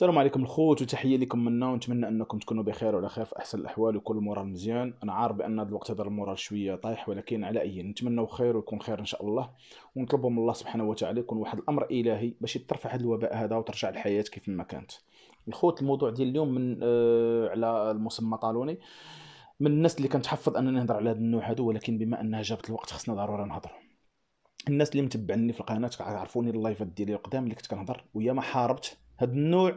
السلام عليكم الخوت وتحيه لكم منا ونتمنى انكم تكونوا بخير وعلى خير في احسن الاحوال وكل المورال مزيان انا عارف بان هذا الوقت هذا المورال شويه طايح ولكن على اي نتمنى خير ويكون خير ان شاء الله ونطلبوا من الله سبحانه وتعالى يكون واحد الامر الهي باش يترفع هذا الوباء هذا وترجع الحياه كيف ما كانت الخوت الموضوع ديال اليوم من آه على المسمى طالوني من الناس اللي كنتحفظ انني نهضر على هذا النوع هذا ولكن بما انها جابت الوقت خصنا ضروري نهضروا الناس اللي متبعني في القناه عرفوني اللايفات ديالي القدام اللي كنت كنهضر ويا ما حاربت هذا النوع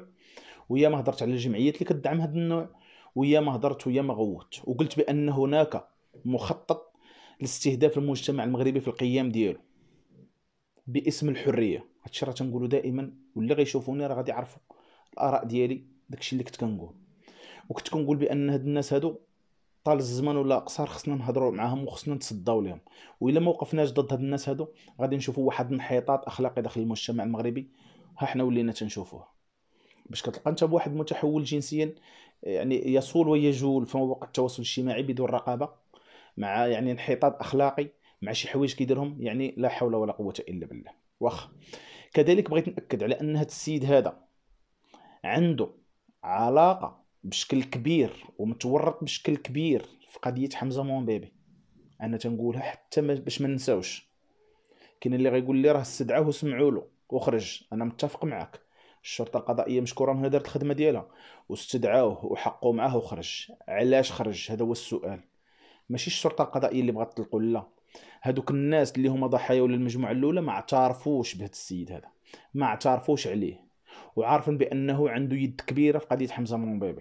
ويا ما هضرت على الجمعيات اللي كتدعم هذا النوع ويا ما هضرت ويا ما غوت وقلت بان هناك مخطط لاستهداف المجتمع المغربي في القيام ديالو باسم الحريه هادشي راه تنقولو دائما واللي غيشوفوني راه غادي يعرفوا الاراء ديالي داكشي اللي كنت كنقول وكنت كنقول بان هاد الناس هادو طال الزمان ولا قصار خصنا نهضروا معاهم وخصنا نتصداو لهم والا ما وقفناش ضد هاد الناس هادو غادي نشوفوا واحد الانحطاط اخلاقي داخل المجتمع المغربي ها حنا ولينا تنشوفوه باش كتلقى انت بواحد متحول جنسيا يعني يصول ويجول في مواقع التواصل الاجتماعي بدون رقابه مع يعني انحطاط اخلاقي مع شي حوايج كيديرهم يعني لا حول ولا قوه الا بالله واخ كذلك بغيت ناكد على ان هذا السيد هذا عنده علاقه بشكل كبير ومتورط بشكل كبير في قضيه حمزه مون بيبي انا تنقولها حتى باش ما ننساوش كاين اللي غيقول لي راه استدعاه وسمعوا له وخرج انا متفق معك الشرطه القضائيه مشكوره من دارت الخدمه ديالها واستدعاوه وحقوا معاه وخرج علاش خرج هذا هو السؤال ماشي الشرطه القضائيه اللي بغات تطلقوا لا هذوك الناس اللي هما ضحايا ولا المجموعه الاولى ما اعترفوش بهذا السيد هذا ما اعترفوش عليه وعارفين بانه عنده يد كبيره في قضيه حمزه من في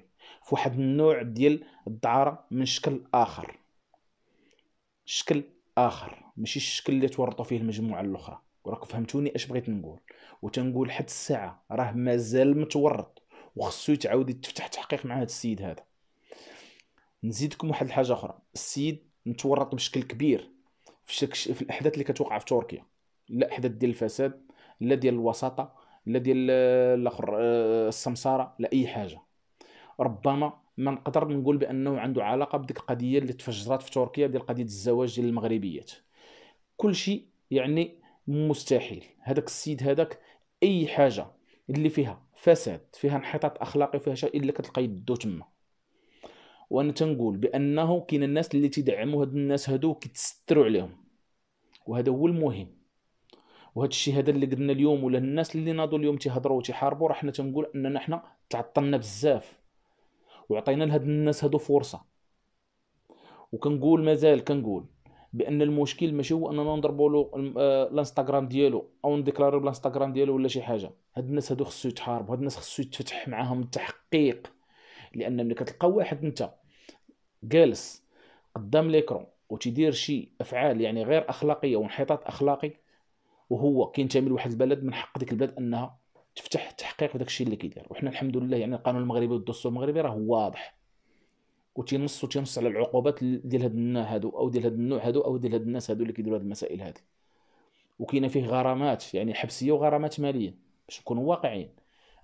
واحد النوع ديال الدعاره من شكل اخر شكل اخر ماشي الشكل اللي تورطوا فيه المجموعه الاخرى وراكم فهمتوني اش بغيت نقول وتنقول حتى الساعه راه مازال متورط وخصو يتعاود يتفتح تحقيق مع هذا السيد هذا نزيدكم واحد الحاجه اخرى السيد متورط بشكل كبير في, شكش في الاحداث اللي كتوقع في تركيا لا احداث ديال الفساد لا ديال الوساطه لا ديال الاخر آه، السمساره لا اي حاجه ربما ما نقدر نقول بانه عنده علاقه بديك القضيه اللي تفجرات في تركيا ديال قضيه الزواج ديال المغربيات كل شيء يعني مستحيل هذاك السيد هذاك اي حاجه اللي فيها فساد فيها انحطاط اخلاقي فيها شيء الا كتلقى يدو تما وانا تنقول بانه كاين الناس اللي تدعموا هاد الناس هادو كيتستروا عليهم وهذا هو المهم وهذا الشيء هذا اللي قلنا اليوم ولا الناس اللي ناضوا اليوم تيهضروا وتيحاربوا راه حنا تنقول اننا حنا تعطلنا بزاف وعطينا لهاد الناس هادو فرصه وكنقول مازال كنقول بان المشكل ماشي هو اننا نضربوا له آه، الانستغرام ديالو او نديكلاريو بالانستغرام ديالو ولا شي حاجه هاد الناس هادو خصو يتحاربوا هاد الناس خصو يتفتح معاهم التحقيق لان ملي كتلقى واحد انت جالس قدام ليكرون وتدير شي افعال يعني غير اخلاقيه وانحطاط اخلاقي وهو كينتمي لواحد البلد من حق ديك البلد انها تفتح تحقيق بداك الشيء اللي كيدير وحنا الحمد لله يعني القانون المغربي والدستور المغربي راه واضح وتينص وتينص على العقوبات ديال هاد النوع هادو او ديال هاد النوع هادو او ديال هاد الناس هادو اللي كيديروا هاد المسائل هادي وكاينه فيه غرامات يعني حبسيه وغرامات ماليه باش نكونوا واقعيين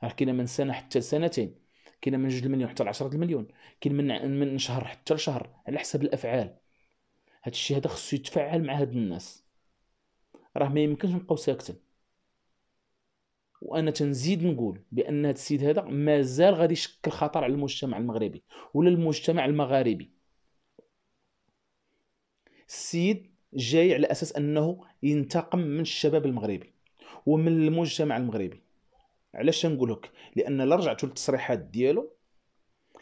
راه كاينه من سنه حتى لسنتين كاينه من 2 المليون حتى ل 10 المليون كاين من من شهر حتى لشهر على حسب الافعال هاد الشيء هذا خصو يتفاعل مع هاد الناس راه ما يمكنش نبقاو ساكتين وانا تنزيد نقول بان هذا السيد هذا مازال غادي يشكل خطر على المجتمع المغربي ولا المجتمع المغاربي السيد جاي على اساس انه ينتقم من الشباب المغربي ومن المجتمع المغربي علاش نقول لك لان الا رجعتوا للتصريحات ديالو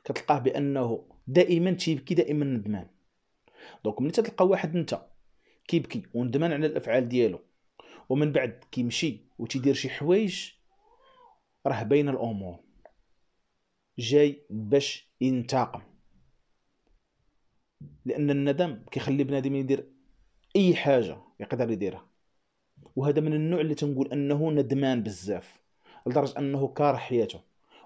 كتلقاه بانه دائما تيبكي دائما ندمان دونك ملي تلقى واحد انت كيبكي وندمان على الافعال ديالو ومن بعد كيمشي وتيدير شي حوايج راه باينه الامور جاي باش ينتقم لان الندم كيخلي بنادم يدير اي حاجه يقدر يديرها وهذا من النوع اللي تنقول انه ندمان بزاف لدرجه انه كاره حياته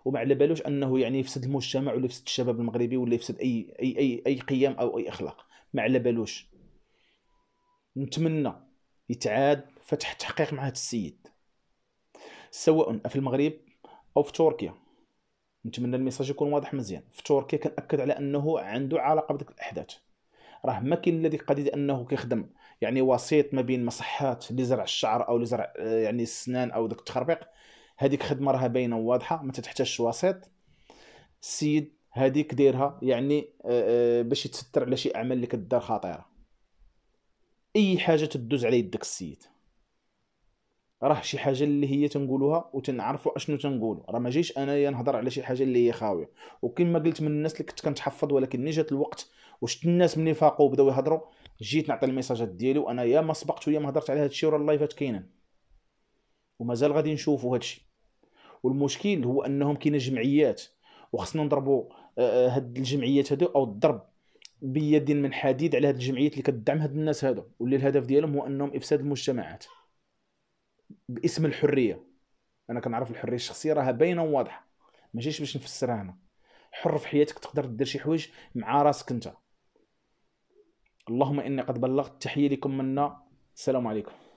وما على بالوش انه يعني يفسد المجتمع ولا يفسد الشباب المغربي ولا يفسد اي اي اي, أي قيم او اي اخلاق ما على بالوش نتمنى يتعاد فتح تحقيق مع هذا السيد سواء في المغرب او في تركيا نتمنى الميساج يكون واضح مزيان في تركيا كنأكد على انه عنده علاقه بديك الاحداث راه ما كاين الذي قضيه انه كيخدم يعني وسيط ما بين مصحات لزرع الشعر او لزرع آه، يعني السنان او داك التخربيق هذيك خدمه راها باينه وواضحه ما تحتاجش وسيط السيد هذيك دايرها يعني آه، آه، باش يتستر على شي اعمال اللي كدار خطيره اي حاجه تدوز على يدك السيد راه شي حاجه اللي هي تنقولوها وتنعرفوا اشنو تنقولوا راه ما جيش انايا نهضر على شي حاجه اللي هي خاويه وكما قلت من الناس اللي كنت كنتحفظ ولكن ملي جات الوقت وشت الناس ملي فاقوا وبداو يهضروا جيت نعطي الميساجات ديالي وانا يا ما سبقت ويا ما هضرت على هادشي ورا اللايفات كاينين ومازال غادي نشوفوا هادشي والمشكل هو انهم كاينه جمعيات وخصنا نضربوا آه، آه، هاد الجمعيات هادو او الضرب بيد من حديد على هاد الجمعيات اللي كتدعم هاد الناس هادو واللي الهدف ديالهم هو انهم افساد المجتمعات باسم الحريه انا كنعرف الحريه الشخصيه راها باينه وواضحه ماشي باش نفسرها انا حر في حياتك تقدر دير شي حوايج مع راسك انت اللهم اني قد بلغت تحيه لكم منا السلام عليكم